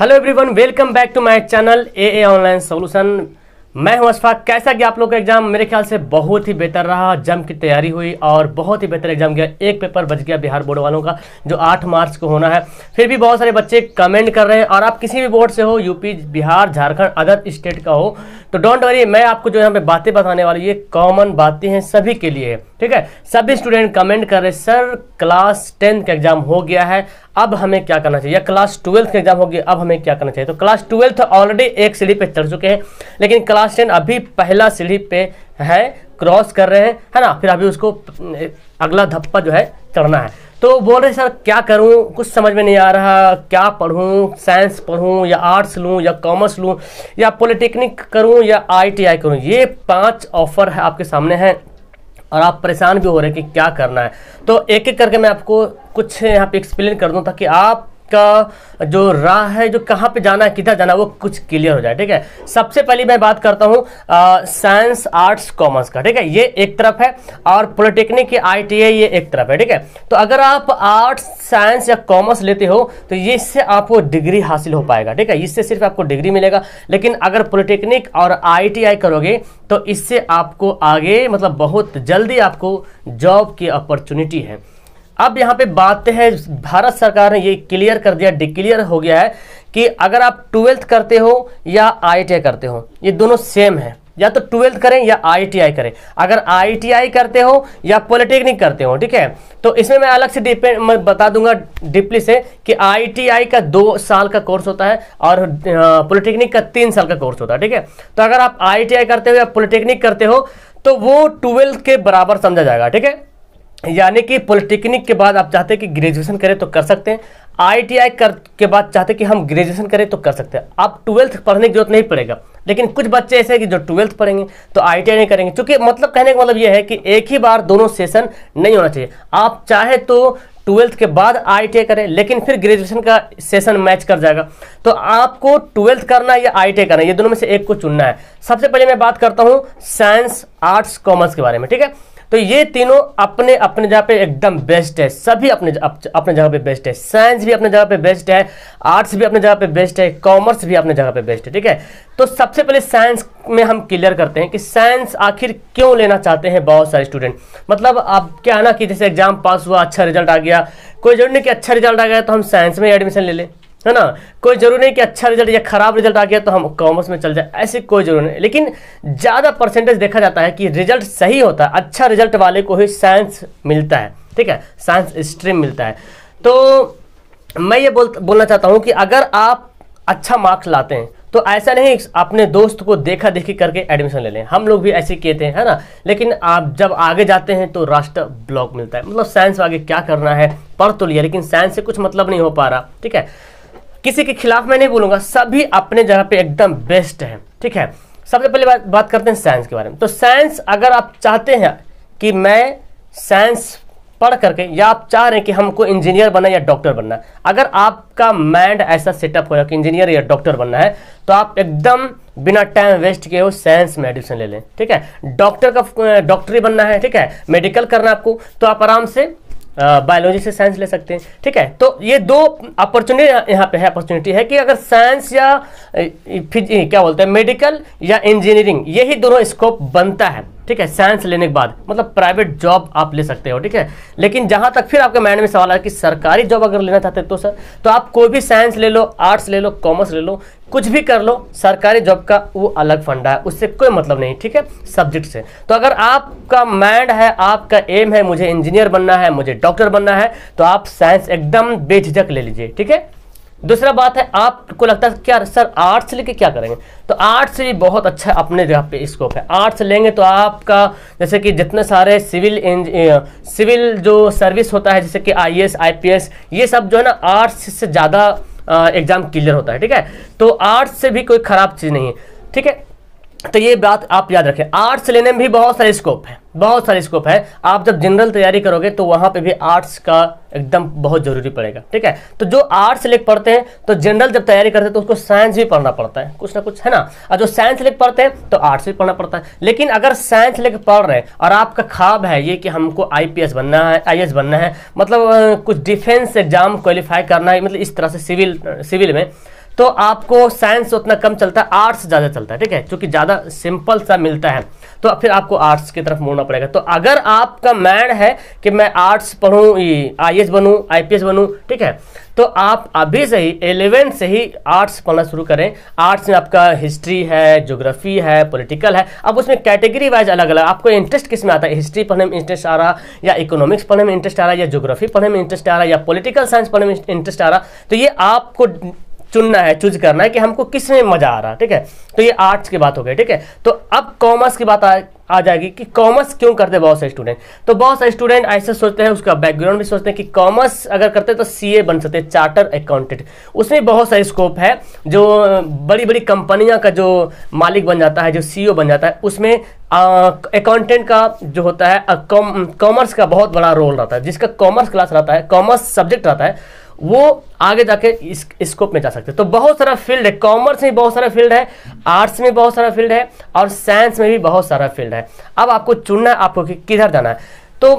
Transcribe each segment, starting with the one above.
hello everyone welcome back to my channel A A online solution मैं हूं अशफाक कैसा गया आप लोग का एग्जाम मेरे ख्याल से बहुत ही बेहतर रहा जम की तैयारी हुई और बहुत ही बेहतर एग्जाम गया एक पेपर बच गया बिहार बोर्ड वालों का जो 8 मार्च को होना है फिर भी बहुत सारे बच्चे कमेंट कर रहे हैं और आप किसी भी बोर्ड से हो UP Bihar Jharkhand other state का हो तो डोंट वरी मैं आपको जो यहाँ पे बातें बताने वाली ये कॉमन बातें हैं सभी के लिए ठीक है सभी स्टूडेंट कमेंट कर रहे सर क्लास टेंथ का एग्जाम हो गया है अब हमें क्या करना चाहिए या क्लास ट्वेल्थ का एग्जाम हो गया अब हमें क्या करना चाहिए तो क्लास ट्वेल्थ ऑलरेडी एक सीढ़ी पे चढ़ चुके हैं लेकिन क्लास टेन अभी पहला सीढ़ी पे है क्रॉस कर रहे हैं है ना फिर अभी उसको अगला धप्पा जो है चढ़ना है तो बोल रहे सर क्या करूं कुछ समझ में नहीं आ रहा क्या पढूं साइंस पढूं या आर्ट्स लूं या कॉमर्स लूं या पॉलिटेक्निक करूं या आईटीआई करूं ये पांच ऑफर है आपके सामने हैं और आप परेशान भी हो रहे हैं कि क्या करना है तो एक एक करके मैं आपको कुछ यहाँ पे एक्सप्लेन कर दूँ ताकि आप का जो राह है जो कहाँ पे जाना है किधर जाना है वो कुछ क्लियर हो जाए ठीक है सबसे पहले मैं बात करता हूँ साइंस आर्ट्स कॉमर्स का ठीक है ये एक तरफ है और पॉलिटेक्निक की आई ये एक तरफ है ठीक है तो अगर आप आर्ट्स साइंस या कॉमर्स लेते हो तो ये इससे आपको डिग्री हासिल हो पाएगा ठीक है इससे सिर्फ आपको डिग्री मिलेगा लेकिन अगर पॉलिटेक्निक और आई करोगे तो इससे आपको आगे मतलब बहुत जल्दी आपको जॉब की अपॉर्चुनिटी है अब यहाँ पे बात है भारत सरकार ने ये क्लियर कर दिया डिक्लियर हो गया है कि अगर आप ट्वेल्थ करते हो या आई करते हो ये दोनों सेम है या तो ट्वेल्थ करें या आईटीआई करें अगर आईटीआई करते हो या पॉलिटेक्निक करते हो ठीक है तो इसमें मैं अलग से डिपेंड मैं बता दूंगा डिप्ली से कि आईटीआई का दो साल का कोर्स होता है और पॉलिटेक्निक का तीन साल का कोर्स होता है ठीक है तो अगर आप आईटीआई करते हो या पॉलिटेक्निक करते हो तो वो ट्वेल्थ के बराबर समझा जाएगा ठीक है यानी कि पॉलिटेक्निक के बाद आप चाहते हैं कि ग्रेजुएशन करें तो कर सकते हैं आईटीआई कर के बाद चाहते हैं कि हम ग्रेजुएशन करें तो कर सकते हैं आप ट्वेल्थ पढ़ने की जरूरत नहीं पड़ेगा लेकिन कुछ बच्चे ऐसे हैं कि जो ट्वेल्थ पढ़ेंगे तो आई नहीं करेंगे क्योंकि मतलब कहने का मतलब यह है कि एक ही बार दोनों सेशन नहीं होना चाहिए आप चाहे तो ट्वेल्थ के बाद आई करें लेकिन फिर ग्रेजुएशन का सेशन मैच कर जाएगा तो आपको ट्वेल्थ करना या आई करना ये दोनों में से एक को चुनना है सबसे पहले मैं बात करता हूँ साइंस आर्ट्स कॉमर्स के बारे में ठीक है तो ये तीनों अपने अपने जगह पे एकदम बेस्ट है सभी अपने अपने जगह पे बेस्ट है साइंस भी अपने जगह पे बेस्ट है आर्ट्स भी अपने जगह पे बेस्ट है कॉमर्स भी अपने जगह पे बेस्ट है ठीक है तो सबसे पहले साइंस में हम क्लियर करते हैं कि साइंस आखिर क्यों लेना चाहते हैं बहुत सारे स्टूडेंट मतलब आप क्या ना कि जैसे एग्जाम पास हुआ अच्छा रिजल्ट आ गया कोई जरूरी नहीं कि अच्छा रिजल्ट आ गया तो हम साइंस में एडमिशन ले लें है ना कोई जरूरी नहीं कि अच्छा रिजल्ट या खराब रिजल्ट आ गया तो हम कॉमर्स में चल जाए ऐसी कोई जरूरी नहीं लेकिन ज़्यादा परसेंटेज देखा जाता है कि रिजल्ट सही होता है अच्छा रिजल्ट वाले को ही साइंस मिलता है ठीक है साइंस स्ट्रीम मिलता है तो मैं ये बोल बोलना चाहता हूँ कि अगर आप अच्छा मार्क्स लाते हैं तो ऐसा नहीं अपने दोस्त को देखा देखी करके एडमिशन ले लें हम लोग भी ऐसे किए थे है ना लेकिन आप जब आगे जाते हैं तो राष्ट्र ब्लॉक मिलता है मतलब साइंस आगे क्या करना है पढ़ तो लिया लेकिन साइंस से कुछ मतलब नहीं हो पा रहा ठीक है किसी के खिलाफ मैं नहीं बोलूंगा सभी अपने जगह पे एकदम बेस्ट हैं ठीक है सबसे पहले बात बात करते हैं साइंस के बारे में तो साइंस अगर आप चाहते हैं कि मैं साइंस पढ़ करके या आप चाह रहे हैं कि हमको इंजीनियर बनना या डॉक्टर बनना अगर आपका माइंड ऐसा सेटअप हो कि इंजीनियर या डॉक्टर बनना है तो आप एकदम बिना टाइम वेस्ट किए हो साइंस में एडमिशन ले लें ठीक है डॉक्टर का डॉक्टरी बनना है ठीक है मेडिकल करना आपको तो आप आराम से बायोलॉजी से साइंस ले सकते हैं ठीक है तो ये दो अपॉर्चुनिटी यहाँ पे है अपॉर्चुनिटी है कि अगर साइंस या क्या बोलते हैं मेडिकल या इंजीनियरिंग यही दोनों स्कोप बनता है ठीक है साइंस लेने के बाद मतलब प्राइवेट जॉब आप ले सकते हो ठीक है लेकिन जहां तक फिर आपके माइंड में सवाल आया कि सरकारी जॉब अगर लेना चाहते हैं तो सर तो आप कोई भी साइंस ले लो आर्ट्स ले लो कॉमर्स ले लो कुछ भी कर लो सरकारी जॉब का वो अलग फंडा है उससे कोई मतलब नहीं ठीक है सब्जेक्ट से तो अगर आपका माइंड है आपका एम है मुझे इंजीनियर बनना है मुझे डॉक्टर बनना है तो आप साइंस एकदम बेझिझक ले लीजिए ठीक है दूसरा बात है आपको लगता है क्या सर आर्ट्स लेके क्या करेंगे तो आर्ट्स भी बहुत अच्छा अपने जगह पे स्कोप है आर्ट्स लेंगे तो आपका जैसे कि जितने सारे सिविल सिविल जो सर्विस होता है जैसे कि आईएएस आईपीएस ये सब जो है ना आर्ट्स से ज़्यादा एग्ज़ाम क्लियर होता है ठीक है तो आर्ट्स से भी कोई ख़राब चीज़ नहीं है ठीक है तो ये बात आप याद रखें आर्ट्स लेने में भी बहुत सारे स्कोप है बहुत सारे स्कोप है आप जब जनरल तैयारी करोगे तो वहां पे भी आर्ट्स का एकदम बहुत ज़रूरी पड़ेगा ठीक है तो जो आर्ट्स लेकर पढ़ते हैं तो जनरल जब तैयारी करते हैं तो उसको साइंस भी पढ़ना पड़ता है कुछ ना कुछ है ना और जो साइंस लेकर पढ़ते हैं तो आर्ट्स भी पढ़ना पड़ता है लेकिन अगर साइंस लेकर पढ़ रहे हैं और आपका ख्वाब है ये कि हमको आई बनना है आई बनना है मतलब कुछ डिफेंस एग्जाम क्वालिफाई करना है मतलब इस तरह से सिविल सिविल में तो आपको साइंस उतना कम चलता है आर्ट्स ज़्यादा चलता है ठीक है क्योंकि ज़्यादा सिंपल सा मिलता है तो फिर आपको आर्ट्स की तरफ मोड़ना पड़ेगा तो अगर आपका मैंड है कि मैं आर्ट्स पढ़ूँ आई एस बनूँ आई पी एस बनूँ ठीक है तो आप अभी से ही एलेवेंथ से ही आर्ट्स पढ़ना शुरू करें आर्ट्स में आपका हिस्ट्री है ज्योग्राफी है पॉलिटिकल है अब उसमें कैटेगरी वाइज अलग अलग आपको इंटरेस्ट किस में आता है हिस्ट्री पढ़ने में इंटरेस्ट आ रहा या इकोनॉमिक्स पढ़ने में इंटरेस्ट आ रहा या ज्योग्राफी पढ़ने में इंटरेस्ट आ रहा या पोलिटिकल साइंस पढ़ने में इंटरेस्ट आ रहा तो ये आपको चुनना है चूज करना है कि हमको किस में मजा आ रहा है ठीक है तो ये आर्ट्स की बात हो गई ठीक है तो अब कॉमर्स की बात आ, आ जाएगी कि कॉमर्स क्यों करते हैं बहुत सारे स्टूडेंट तो बहुत सारे स्टूडेंट ऐसे सोचते हैं उसका बैकग्राउंड भी सोचते हैं कि कॉमर्स अगर करते तो ए बन सकते हैं चार्टर अकाउंटेंट उसमें बहुत सारे स्कोप है जो बड़ी बड़ी कंपनियां का जो मालिक बन जाता है जो ओ e बन जाता है उसमें अकाउंटेंट का जो होता है कॉमर्स का बहुत बड़ा रोल रहता है जिसका कॉमर्स क्लास रहता है कॉमर्स सब्जेक्ट रहता है वो आगे जाके इस स्कोप में जा सकते हैं तो बहुत सारा फील्ड है कॉमर्स में बहुत सारा फील्ड है आर्ट्स में बहुत सारा फील्ड है और साइंस में भी बहुत सारा फील्ड है अब आपको चुनना है आपको किधर जाना है तो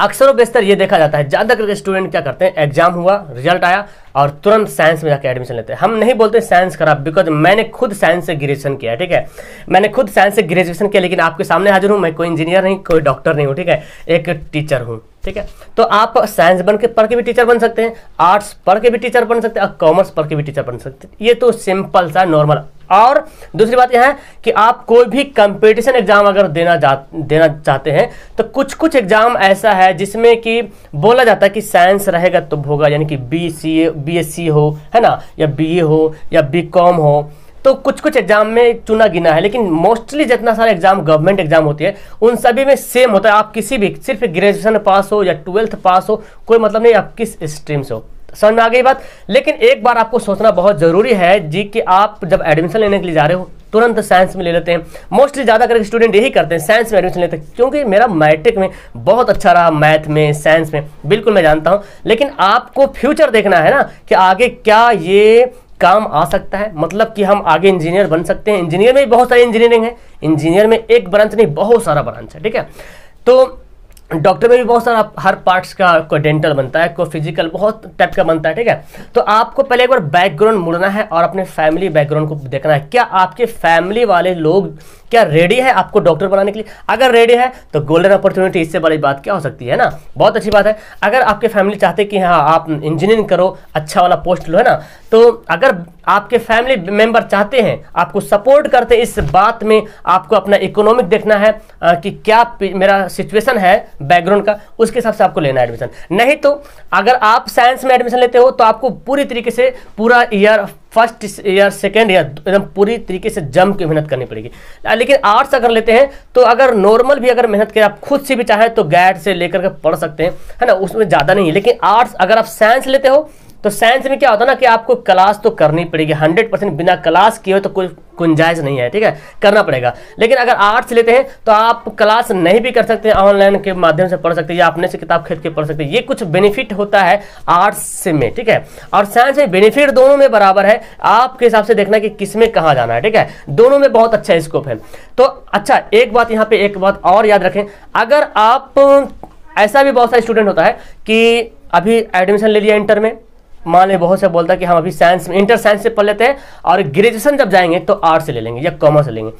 अक्सर बेस्तर ये देखा जाता है ज़्यादा करके स्टूडेंट क्या करते हैं एग्जाम हुआ रिजल्ट आया और तुरंत साइंस में जाकर एडमिशन लेते हैं हम नहीं बोलते साइंस खराब बिकॉज मैंने खुद साइंस से ग्रेजुएशन किया ठीक है मैंने खुद साइंस से ग्रेजुएशन किया लेकिन आपके सामने हाजिर हूँ मैं कोई इंजीनियर नहीं कोई डॉक्टर नहीं हूँ ठीक है एक टीचर हूँ ठीक है तो आप साइंस बन के पढ़ के भी टीचर बन सकते हैं आर्ट्स पढ़ के भी टीचर बन सकते हैं और कॉमर्स पढ़ के भी टीचर बन सकते हैं ये तो सिंपल सा नॉर्मल और दूसरी बात यह है कि आप कोई भी कंपटीशन एग्जाम अगर देना जा देना चाहते हैं तो कुछ कुछ एग्जाम ऐसा है जिसमें कि बोला जाता है कि साइंस रहेगा तो होगा यानी कि बी सी ए बीएससी हो है ना या बीए हो या बीकॉम हो तो कुछ कुछ एग्जाम में चुना गिना है लेकिन मोस्टली जितना सारे एग्जाम गवर्नमेंट एग्जाम होती है उन सभी में सेम होता है आप किसी भी सिर्फ ग्रेजुएशन पास हो या ट्वेल्थ पास हो कोई मतलब नहीं आप किस स्ट्रीम से हो समझ में आ गई बात लेकिन एक बार आपको सोचना बहुत ज़रूरी है जी कि आप जब एडमिशन लेने के लिए जा रहे हो तुरंत साइंस में ले लेते हैं मोस्टली ज़्यादा करके स्टूडेंट यही करते हैं साइंस में एडमिशन लेते हैं क्योंकि मेरा मैट्रिक में बहुत अच्छा रहा मैथ में साइंस में बिल्कुल मैं जानता हूँ लेकिन आपको फ्यूचर देखना है ना कि आगे क्या ये काम आ सकता है मतलब कि हम आगे इंजीनियर बन सकते हैं इंजीनियर में भी बहुत सारी इंजीनियरिंग है इंजीनियर में एक ब्रांच नहीं बहुत सारा ब्रांच है ठीक है तो डॉक्टर में भी बहुत सारा हर पार्ट्स का कोई डेंटल बनता है कोई फिजिकल बहुत टाइप का बनता है ठीक है तो आपको पहले एक बार बैकग्राउंड मुड़ना है और अपने फैमिली बैकग्राउंड को देखना है क्या आपके फैमिली वाले लोग क्या रेडी है आपको डॉक्टर बनाने के लिए अगर रेडी है तो गोल्डन अपॉर्चुनिटी इससे बड़ी बात क्या हो सकती है ना बहुत अच्छी बात है अगर आपके फैमिली चाहते कि हाँ आप इंजीनियरिंग करो अच्छा वाला पोस्ट लो है ना तो अगर आपके फैमिली मेंबर चाहते हैं आपको सपोर्ट करते हैं इस बात में आपको अपना इकोनॉमिक देखना है आ, कि क्या मेरा सिचुएशन है बैकग्राउंड का उसके हिसाब से आपको लेना है एडमिशन नहीं तो अगर आप साइंस में एडमिशन लेते हो तो आपको पूरी तरीके से पूरा year first year second year एकदम पूरी तरीके से जम के मेहनत करनी पड़ेगी लेकिन आर्ट्स अगर लेते हैं तो अगर नॉर्मल भी अगर मेहनत करें आप खुद से भी चाहें तो गैट से लेकर के पढ़ सकते हैं है ना उसमें ज़्यादा नहीं है लेकिन आर्ट्स अगर आप साइंस लेते हो तो साइंस में क्या होता है ना कि आपको क्लास तो करनी पड़ेगी हंड्रेड परसेंट बिना क्लास किए हो तो कोई गुंजाइश नहीं है ठीक है करना पड़ेगा लेकिन अगर आर्ट्स लेते हैं तो आप क्लास नहीं भी कर सकते ऑनलाइन के माध्यम से पढ़ सकते हैं या अपने से किताब खरीद के पढ़ सकते हैं ये कुछ बेनिफिट होता है आर्ट्स में ठीक है और साइंस में बेनिफिट दोनों में बराबर है आपके हिसाब से देखना कि किस में कहाँ जाना है ठीक है दोनों में बहुत अच्छा स्कोप है तो अच्छा एक बात यहाँ पर एक बात और याद रखें अगर आप ऐसा भी बहुत सारे स्टूडेंट होता है कि अभी एडमिशन ले लिया इंटर में मान लीजिए बहुत से बोलता है कि हम अभी साइंस में इंटर साइंस से पढ़ लेते हैं और ग्रेजुएशन जब जाएंगे तो आर्ट्स से ले लेंगे या कॉमर्स लेंगे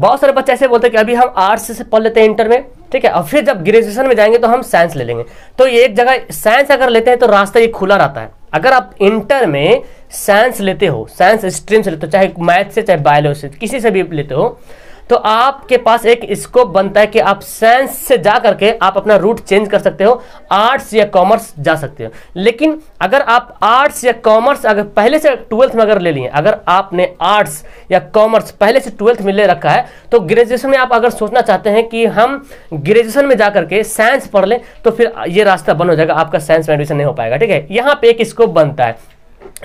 बहुत सारे बच्चे ऐसे बोलते हैं कि अभी हम आर्ट्स से पढ़ लेते हैं इंटर में ठीक है और फिर जब ग्रेजुएशन में जाएंगे तो हम साइंस ले लेंगे तो ये एक जगह साइंस अगर लेते हैं तो रास्ता ये खुला रहता है अगर आप इंटर में साइंस लेते हो साइंस स्ट्रीम से लेते हो चाहे मैथ से चाहे बायोलॉजी से किसी से भी लेते हो तो आपके पास एक स्कोप बनता है कि आप साइंस से जा करके आप अपना रूट चेंज कर सकते हो आर्ट्स या कॉमर्स जा सकते हो लेकिन अगर आप आर्ट्स या कॉमर्स अगर पहले से ट्वेल्थ में अगर ले लिए अगर आपने आर्ट्स या कॉमर्स पहले से ट्वेल्थ में ले रखा है तो ग्रेजुएशन में आप अगर सोचना चाहते हैं कि हम ग्रेजुएशन में जा करके साइंस पढ़ लें तो फिर ये रास्ता बंद हो जाएगा आपका साइंस में एडमिशन नहीं हो पाएगा ठीक है यहाँ पे एक स्कोप बनता है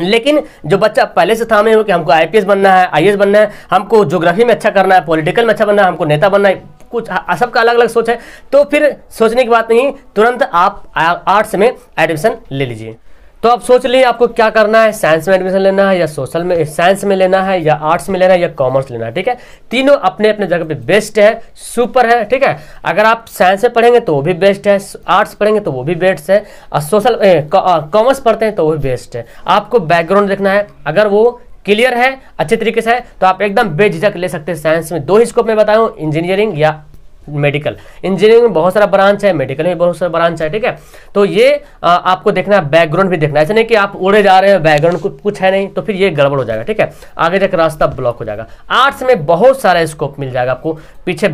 लेकिन जो बच्चा पहले से थामे हुए कि हमको आईपीएस बनना है आईएएस बनना है हमको ज्योग्राफी में अच्छा करना है पॉलिटिकल में अच्छा बनना है हमको नेता बनना है कुछ सबका अलग अलग सोच है तो फिर सोचने की बात नहीं तुरंत आप आर्ट्स में एडमिशन ले लीजिए तो आप सोच लिए आपको क्या करना है साइंस में एडमिशन लेना है या सोशल में साइंस में लेना है या आर्ट्स में लेना है या कॉमर्स लेना है ठीक है तीनों अपने अपने जगह पे बेस्ट है सुपर है ठीक है अगर आप साइंस में पढ़ेंगे तो वो भी बेस्ट है आर्ट्स पढ़ेंगे तो वो भी बेस्ट है और सोशल कॉमर्स पढ़ते हैं तो वो भी बेस्ट है आपको बैकग्राउंड देखना है अगर वो क्लियर है अच्छे तरीके से है तो आप एकदम बेझिझक ले सकते हैं साइंस में दो ही स्कोप में बताऊँ इंजीनियरिंग या मेडिकल इंजीनियरिंग में बहुत सारा ब्रांच है मेडिकल में बहुत सारा ब्रांच है ठीक है तो ये आ, आपको देखना है बैकग्राउंड भी देखना है ऐसे नहीं कि आप उड़े जा रहे हैं बैकग्राउंड कुछ कुछ है नहीं तो फिर ये गड़बड़ हो जाएगा ठीक है आगे जाकर रास्ता ब्लॉक हो जाएगा आर्ट्स में बहुत सारा स्कोप मिल जाएगा आपको पीछे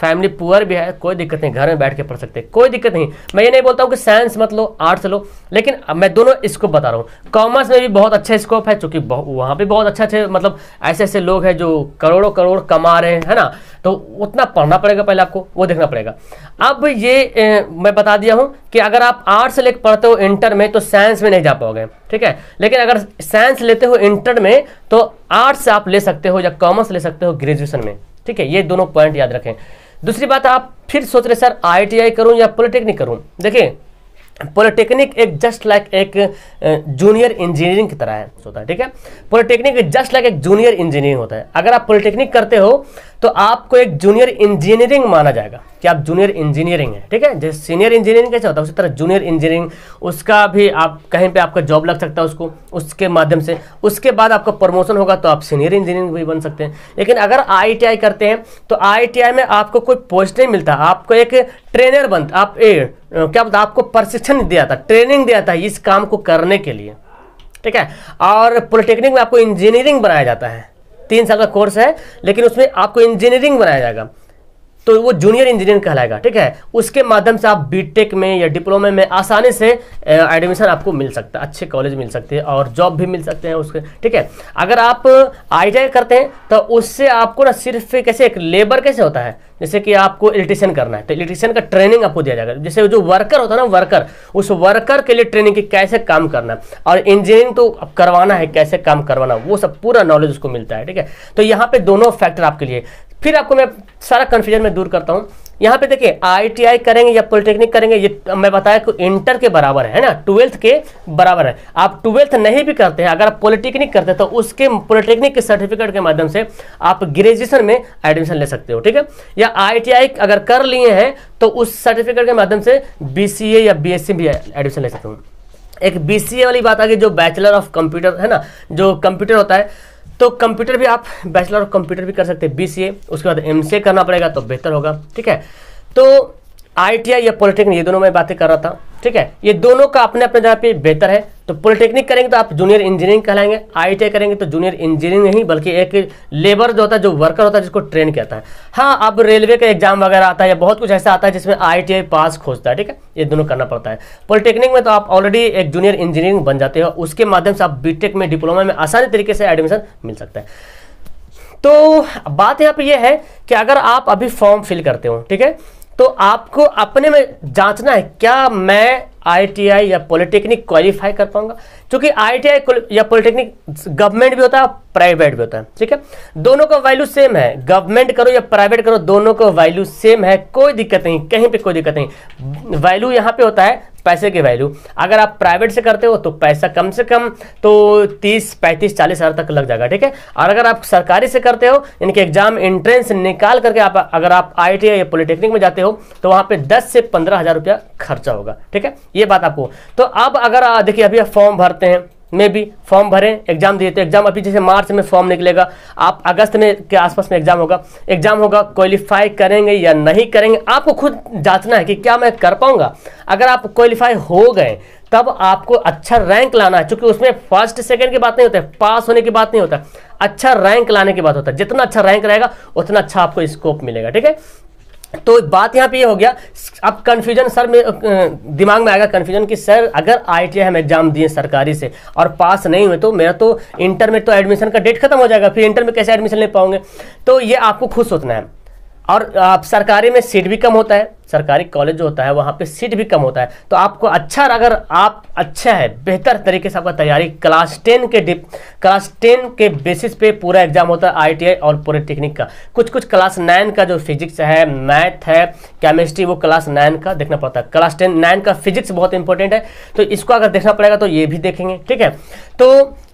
फैमिली पुअर भी है कोई दिक्कत नहीं घर में बैठ के पढ़ सकते कोई दिक्कत नहीं मैं ये नहीं बोलता हूँ कि साइंस मत लो आर्ट्स लो लेकिन मैं दोनों स्कोप बता रहा हूँ कॉमर्स में भी बहुत अच्छा स्कोप है चूंकि वहाँ पर बहुत अच्छा अच्छे मतलब ऐसे ऐसे लोग हैं जो करोड़ों करोड़ कमा रहे हैं है ना तो उतना पढ़ना पड़ेगा पहले आपको वो देखना पड़ेगा अब ये ए, मैं बता दिया हूँ कि अगर आप आर्ट्स ले पढ़ते हो इंटर में तो साइंस में नहीं जा पाओगे ठीक है लेकिन अगर साइंस लेते हो इंटर में तो आर्ट्स आप ले सकते हो या कॉमर्स ले सकते हो ग्रेजुएशन में ठीक है ये दोनों पॉइंट याद रखें दूसरी बात आप फिर सोच रहे सर आई करूं या पॉलिटेक्निक करूं देखिए पॉलिटेक्निक एक जस्ट लाइक एक जूनियर इंजीनियरिंग की तरह है होता है ठीक है पॉलिटेक्निक जस्ट लाइक एक जूनियर इंजीनियरिंग होता है अगर आप पॉलिटेक्निक करते हो तो आपको एक जूनियर इंजीनियरिंग माना जाएगा कि आप जूनियर इंजीनियरिंग है ठीक है जैसे सीनियर इंजीनियरिंग कैसे होता है उसी तरह जूनियर इंजीनियरिंग उसका भी आप कहीं पे आपका जॉब लग सकता है उसको उसके माध्यम से उसके बाद आपका प्रमोशन होगा तो आप सीनियर इंजीनियरिंग भी बन सकते हैं लेकिन अगर आई करते हैं तो आई में आपको कोई पोस्ट नहीं मिलता आपको एक ट्रेनर बनता आप ए, क्या बोलता आपको प्रशिक्षण दिया था ट्रेनिंग दिया था इस काम को करने के लिए ठीक है और पॉलिटेक्निक में आपको इंजीनियरिंग बनाया जाता है तीन साल का कोर्स है लेकिन उसमें आपको इंजीनियरिंग बनाया जाएगा तो वो जूनियर इंजीनियर कहलाएगा ठीक है उसके माध्यम से आप बीटेक में या डिप्लोमा में आसानी से एडमिशन आपको मिल सकता है अच्छे कॉलेज मिल सकते हैं और जॉब भी मिल सकते हैं उसके ठीक है अगर आप आई करते हैं तो उससे आपको ना सिर्फ कैसे एक लेबर कैसे होता है जैसे कि आपको इलेक्ट्रीशियन करना है तो इलेक्ट्रीशियन का ट्रेनिंग आपको दिया जाएगा जैसे जो वर्कर होता है ना वर्कर उस वर्कर के लिए ट्रेनिंग की कैसे काम करना है और इंजीनियरिंग तो अब करवाना है कैसे काम करवाना वो सब पूरा नॉलेज उसको मिलता है ठीक है तो यहाँ पे दोनों फैक्टर आपके लिए फिर आपको मैं सारा कंफ्यूजन में दूर करता हूँ यहाँ पे देखिए आईटीआई करेंगे या पॉलिटेक्निक करेंगे ये तो मैं बताया कि इंटर के बराबर है ना ट्वेल्थ के बराबर है आप ट्वेल्थ नहीं भी करते हैं अगर आप पॉलिटेक्निक करते हैं तो उसके पॉलिटेक्निक के सर्टिफिकेट के माध्यम से आप ग्रेजुएशन में एडमिशन ले सकते हो ठीक है या आईटीआई अगर कर लिए हैं तो उस सर्टिफिकेट के माध्यम से बी या बीएससी भी एडमिशन ले सकते हो एक बी वाली बात आ गई जो बैचलर ऑफ कंप्यूटर है ना जो कंप्यूटर होता है तो कंप्यूटर भी आप बैचलर ऑफ कंप्यूटर भी कर सकते हैं बी उसके बाद एम करना पड़ेगा तो बेहतर होगा ठीक है तो आई या पॉलिटेक्निक ये दोनों में बातें कर रहा था ठीक है ये दोनों का अपने अपने जगह पे बेहतर है तो पॉलिटेक्निक करेंगे तो आप जूनियर इंजीनियरिंग कहलाएंगे आई करेंगे तो जूनियर इंजीनियरिंग नहीं बल्कि एक लेबर जो होता है जो वर्कर होता है जिसको ट्रेन किया है हाँ अब रेलवे का एग्जाम वगैरह आता है या बहुत कुछ ऐसा आता है जिसमें आई पास खोजता है ठीक है ये दोनों करना पड़ता है पॉलिटेक्निक में तो आप ऑलरेडी एक जूनियर इंजीनियरिंग बन जाते हो उसके माध्यम से आप बीटेक में डिप्लोमा में आसानी तरीके से एडमिशन मिल सकता है तो बात यहाँ पे यह है कि अगर आप अभी फॉर्म फिल करते हो ठीक है तो आपको अपने में जांचना है क्या मैं आईटीआई या पॉलिटेक्निक क्वालिफाई कर पाऊंगा क्योंकि आईटीआई या पॉलिटेक्निक गवर्नमेंट भी होता है प्राइवेट भी होता है ठीक है दोनों का वैल्यू सेम है गवर्नमेंट करो या प्राइवेट करो दोनों का वैल्यू सेम है कोई दिक्कत नहीं कहीं पे कोई दिक्कत नहीं वैल्यू यहाँ पे होता है पैसे की वैल्यू अगर आप प्राइवेट से करते हो तो पैसा कम से कम तो तीस पैंतीस चालीस हज़ार तक लग जाएगा ठीक है और अगर आप सरकारी से करते हो यानी कि एग्जाम एंट्रेंस निकाल करके आप अगर आप आई या पॉलिटेक्निक में जाते हो तो वहाँ पे दस से पंद्रह हज़ार रुपया खर्चा होगा ठीक है ये बात आपको तो अब अगर देखिए अभी फॉर्म भरते हैं में भी फॉर्म भरें एग्जाम दिए तो एग्जाम अभी जैसे मार्च में फॉर्म निकलेगा आप अगस्त में के आसपास में एग्जाम होगा एग्जाम होगा क्वालिफाई करेंगे या नहीं करेंगे आपको खुद जांचना है कि क्या मैं कर पाऊंगा अगर आप क्वालिफाई हो गए तब आपको अच्छा रैंक लाना है क्योंकि उसमें फर्स्ट सेकेंड की बात नहीं होता है पास होने की बात नहीं होता अच्छा रैंक लाने की बात होता है जितना अच्छा रैंक रहेगा उतना अच्छा आपको स्कोप मिलेगा ठीक है तो बात यहाँ पे ये यह हो गया अब कन्फ्यूजन सर में दिमाग में आएगा कन्फ्यूजन कि सर अगर आई हम एग्जाम दिए सरकारी से और पास नहीं हुए तो मेरा तो इंटर में तो एडमिशन का डेट खत्म हो जाएगा फिर इंटर में कैसे एडमिशन ले पाओगे तो ये आपको खुश सोचना है और आप सरकारी में सीट भी कम होता है सरकारी कॉलेज जो होता है वहाँ पे सीट भी कम होता है तो आपको अच्छा अगर आप अच्छा है बेहतर तरीके से आपका तैयारी क्लास टेन के डिप क्लास टेन के बेसिस पे पूरा एग्जाम होता है आईटीआई और पॉलिटेक्निक का कुछ कुछ क्लास नाइन का जो फिजिक्स है मैथ है केमिस्ट्री वो क्लास नाइन का देखना पड़ता है क्लास टेन नाइन का फिजिक्स बहुत इंपॉर्टेंट है तो इसको अगर देखना पड़ेगा तो ये भी देखेंगे ठीक है तो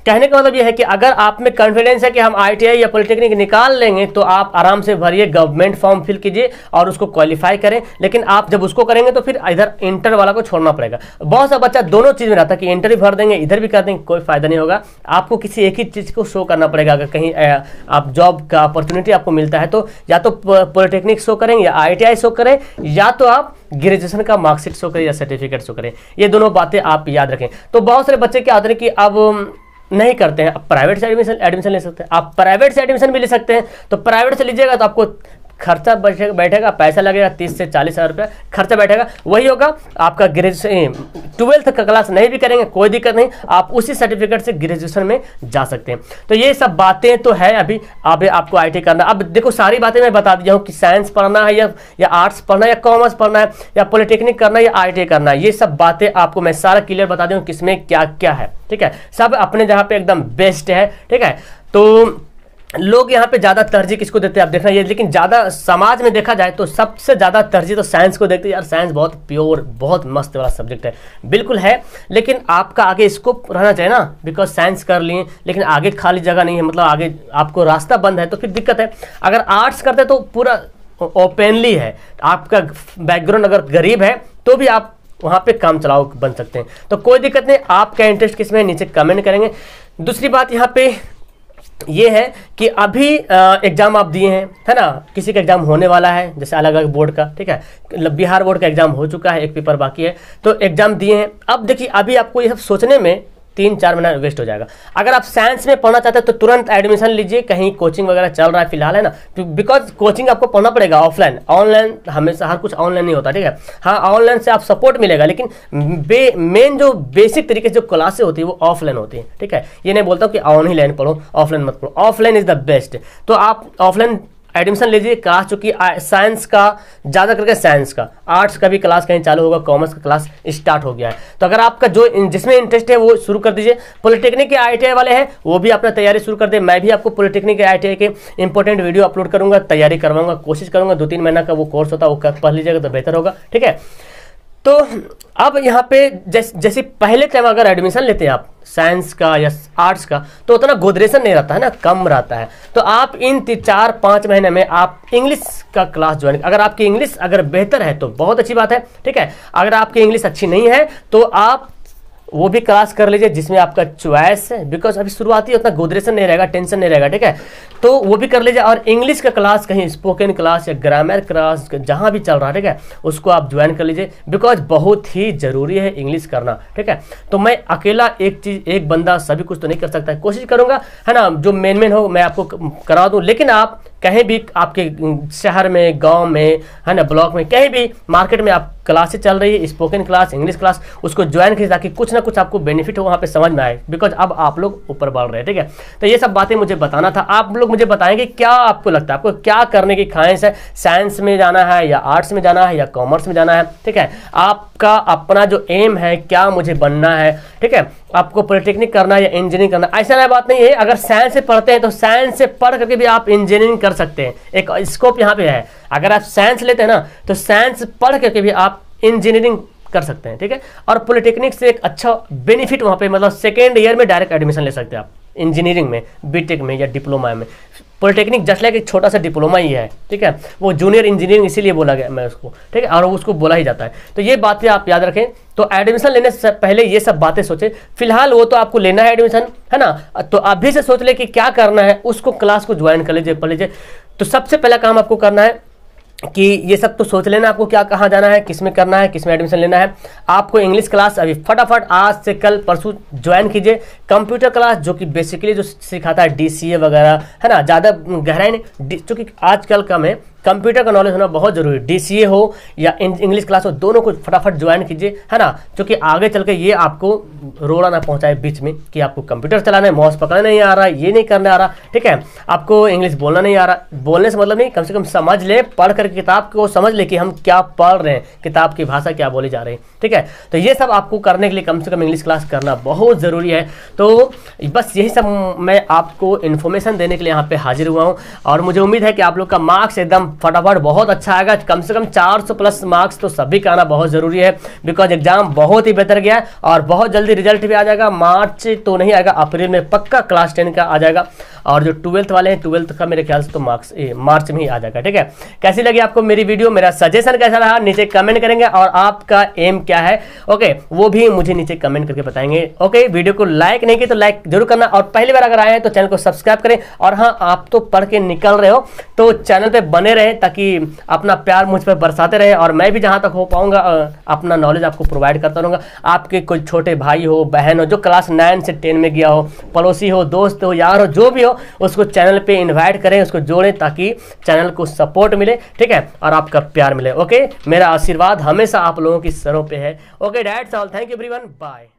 कहने का मतलब यह है कि अगर आप में कॉन्फिडेंस है कि हम आईटीआई या पॉलिटेक्निक निकाल लेंगे तो आप आराम से भरिए गवर्नमेंट फॉर्म फिल कीजिए और उसको क्वालिफाई करें लेकिन आप जब उसको करेंगे तो फिर इधर इंटर वाला को छोड़ना पड़ेगा बहुत सा बच्चा दोनों चीज़ में रहता है कि इंटर भी भर देंगे इधर भी कर देंगे कोई फायदा नहीं होगा आपको किसी एक ही चीज़ को शो करना पड़ेगा अगर कहीं आप जॉब का अपॉर्चुनिटी आपको मिलता है तो या तो पॉलिटेक्निक शो करें या आई शो करें या तो आप ग्रेजुएशन का मार्कशीट शो करें या सर्टिफिकेट शो करें ये दोनों बातें आप याद रखें तो बहुत सारे बच्चे क्या आते हैं कि अब नहीं करते हैं आप प्राइवेट से एडमिशन एडमिशन ले सकते हैं आप प्राइवेट से एडमिशन भी ले सकते हैं तो प्राइवेट से लीजिएगा तो आपको खर्चा बैठेगा बैठेगा पैसा लगेगा तीस से चालीस हज़ार रुपया खर्चा बैठेगा वही होगा आपका ग्रेजुएशन ट्वेल्थ का क्लास नहीं भी करेंगे कोई दिक्कत नहीं आप उसी सर्टिफिकेट से ग्रेजुएशन में जा सकते हैं तो ये सब बातें तो है अभी अभी आपको आई करना अब देखो सारी बातें मैं बता दिया हूँ कि साइंस पढ़ना है या या आर्ट्स पढ़ना है या कॉमर्स पढ़ना है या पॉलिटेक्निक करना है या आई करना है ये सब बातें आपको मैं सारा क्लियर बता दूँ किसमें क्या क्या है ठीक है सब अपने जहाँ पे एकदम बेस्ट है ठीक है तो लोग यहाँ पे ज़्यादा तरजीह किसको देते हैं आप देखना ये लेकिन ज़्यादा समाज में देखा जाए तो सबसे ज़्यादा तरजीह तो साइंस को देखते हैं यार साइंस बहुत प्योर बहुत मस्त वाला सब्जेक्ट है बिल्कुल है लेकिन आपका आगे स्कोप रहना चाहिए ना बिकॉज साइंस कर लिए लेकिन आगे खाली जगह नहीं है मतलब आगे आपको रास्ता बंद है तो फिर दिक्कत है अगर आर्ट्स करते तो पूरा ओपनली है आपका बैकग्राउंड अगर गरीब है तो भी आप वहाँ पे काम चलाओ बन सकते हैं तो कोई दिक्कत नहीं आपका इंटरेस्ट किस में नीचे कमेंट करेंगे दूसरी बात यहाँ पे ये है कि अभी एग्ज़ाम आप दिए हैं है ना किसी का एग्ज़ाम होने वाला है जैसे अलग अलग बोर्ड का ठीक है बिहार बोर्ड का एग्ज़ाम हो चुका है एक पेपर बाकी है तो एग्ज़ाम दिए हैं अब देखिए अभी आपको ये सब सोचने में तीन चार महीना वेस्ट हो जाएगा अगर आप साइंस में पढ़ना चाहते हैं तो तुरंत एडमिशन लीजिए कहीं कोचिंग वगैरह चल रहा है फिलहाल है ना बिकॉज तो कोचिंग आपको पढ़ना पड़ेगा ऑफलाइन ऑनलाइन हमेशा हर कुछ ऑनलाइन नहीं होता ठीक है हाँ ऑनलाइन से आप सपोर्ट मिलेगा लेकिन मेन जो बेसिक तरीके से जो क्लासे होती है वो ऑफलाइन होती है ठीक है ये नहीं बोलता कि ऑनलाइन पढ़ो ऑफलाइन मत पढ़ो ऑफलाइन इज द बेस्ट तो आप ऑफलाइन एडमिशन लीजिए क्लास चूंकि साइंस का ज़्यादा करके साइंस का आर्ट्स का भी क्लास कहीं चालू होगा कॉमर्स का क्लास स्टार्ट हो गया है तो अगर आपका जो जिसमें इंटरेस्ट है वो शुरू कर दीजिए पॉलिटेक्निक के आई वाले हैं वो भी अपना तैयारी शुरू कर दे मैं भी आपको पॉलिटेक्निक के आई के इंपॉर्टेंट वीडियो अपलोड करूँगा तैयारी करवाऊंगा कोशिश करूँगा दो तीन महीना का वो कोर्स होता है वो पढ़ लीजिएगा तो बेहतर होगा ठीक है तो अब यहाँ पे जैस, जैसे पहले टाइम अगर एडमिशन लेते हैं आप साइंस का या आर्ट्स का तो उतना गोदरेशन नहीं रहता है ना कम रहता है तो आप इन तीन चार पाँच महीने में आप इंग्लिश का क्लास ज्वाइन अगर आपकी इंग्लिश अगर बेहतर है तो बहुत अच्छी बात है ठीक है अगर आपकी इंग्लिश अच्छी नहीं है तो आप वो भी क्रॉस कर लीजिए जिसमें आपका च्वाइस है बिकॉज अभी शुरुआती उतना गोदरेशन नहीं रहेगा टेंशन नहीं रहेगा ठीक है तो वो भी कर लीजिए और इंग्लिश का क्लास कहीं स्पोकन क्लास या ग्रामर क्लास जहाँ भी चल रहा है ठीक है उसको आप ज्वाइन कर लीजिए बिकॉज बहुत ही ज़रूरी है इंग्लिश करना ठीक है तो मैं अकेला एक चीज़ एक बंदा सभी कुछ तो नहीं कर सकता कोशिश करूँगा है ना जो मेन मेन हो मैं आपको करा दूँ लेकिन आप कहीं भी आपके शहर में गांव में है ना ब्लॉक में कहीं भी मार्केट में आप क्लासेस चल रही है स्पोकन क्लास इंग्लिश क्लास उसको ज्वाइन कीजिए ताकि कुछ ना कुछ आपको बेनिफिट हो वहाँ पे समझ में आए बिकॉज अब आप लोग ऊपर बढ़ रहे हैं ठीक है तो ये सब बातें मुझे बताना था आप लोग मुझे बताएंगे क्या आपको लगता है आपको क्या करने की ख्वाहिश है साइंस में जाना है या आर्ट्स में जाना है या कॉमर्स में जाना है ठीक है आपका अपना जो एम है क्या मुझे बनना है ठीक है आपको पॉलिटेक्निक करना या इंजीनियरिंग करना ऐसा ना बात नहीं है अगर साइंस से पढ़ते हैं तो साइंस से पढ़ करके भी आप इंजीनियरिंग कर सकते हैं एक स्कोप यहाँ पे है अगर आप साइंस लेते हैं ना तो साइंस पढ़ करके भी आप इंजीनियरिंग कर सकते हैं ठीक है और पॉलिटेक्निक से एक अच्छा बेनिफिट वहाँ पे मतलब सेकेंड ईयर में डायरेक्ट एडमिशन ले सकते हैं आप इंजीनियरिंग में बीटेक में या डिप्लोमा में पॉलिटेक्निक जस्ट लाइक एक छोटा सा डिप्लोमा ही है ठीक है वो जूनियर इंजीनियरिंग इसीलिए बोला गया मैं उसको ठीक है और उसको बोला ही जाता है तो ये बातें आप याद रखें तो एडमिशन लेने से पहले ये सब बातें सोचें फिलहाल वो तो आपको लेना है एडमिशन है ना तो अभी से सोच ले कि क्या करना है उसको क्लास को ज्वाइन कर लीजिए पढ़ लीजिए तो सबसे पहला काम आपको करना है कि ये सब तो सोच लेना आपको क्या कहाँ जाना है किस में करना है किस में एडमिशन लेना है आपको इंग्लिश क्लास अभी फटाफट आज से कल परसों ज्वाइन कीजिए कंप्यूटर क्लास जो कि बेसिकली जो सिखाता है डीसीए वगैरह है ना ज़्यादा गहराई नहीं जो आजकल कम है कंप्यूटर का नॉलेज होना बहुत जरूरी है डी हो या इंग्लिश क्लास हो दोनों को फटाफट ज्वाइन कीजिए है ना क्योंकि आगे चल के ये आपको रोड़ा ना पहुंचाए बीच में कि आपको कंप्यूटर चलाना है मॉस पकड़ना नहीं आ रहा है ये नहीं करने आ रहा ठीक है आपको इंग्लिश बोलना नहीं आ रहा बोलने से मतलब नहीं कम से कम समझ लें पढ़ कर किताब को समझ लें कि हम क्या पढ़ रहे हैं किताब की भाषा क्या बोली जा रही है ठीक है तो ये सब आपको करने के लिए कम से कम इंग्लिश क्लास करना बहुत ज़रूरी है तो बस यही सब मैं आपको इन्फॉर्मेशन देने के लिए यहाँ पर हाजिर हुआ हूँ और मुझे उम्मीद है कि आप लोग का मार्क्स एकदम फटाफट बहुत अच्छा आएगा कम से कम 400 प्लस मार्क्स तो सभी का आना बहुत ज़रूरी है बिकॉज एग्जाम बहुत ही बेहतर गया और बहुत जल्दी रिजल्ट भी आ जाएगा मार्च तो नहीं आएगा अप्रैल में पक्का क्लास टेन का आ जाएगा और जो ट्वेल्थ वाले हैं ट्वेल्थ का मेरे ख्याल से तो मार्क्स मार्च में ही आ जाएगा ठीक है कैसी लगी आपको मेरी वीडियो मेरा सजेशन कैसा रहा नीचे कमेंट करेंगे और आपका एम क्या है ओके वो भी मुझे नीचे कमेंट करके बताएंगे ओके वीडियो को लाइक नहीं की तो लाइक जरूर करना और पहली बार अगर आए हैं तो चैनल को सब्सक्राइब करें और हाँ आप तो पढ़ के निकल रहे हो तो चैनल पर बने रहे ताकि अपना प्यार मुझ पर बरसाते रहे और मैं भी जहाँ तक हो पाऊंगा अपना नॉलेज आपको प्रोवाइड करता रहूँगा आपके कोई छोटे भाई हो बहन हो जो क्लास नाइन से टेन में गया हो पड़ोसी हो दोस्त हो यार हो जो भी हो उसको चैनल पे इनवाइट करें उसको जोड़ें ताकि चैनल को सपोर्ट मिले ठीक है और आपका प्यार मिले ओके मेरा आशीर्वाद हमेशा आप लोगों की सरों पे है okay that's all thank you everyone bye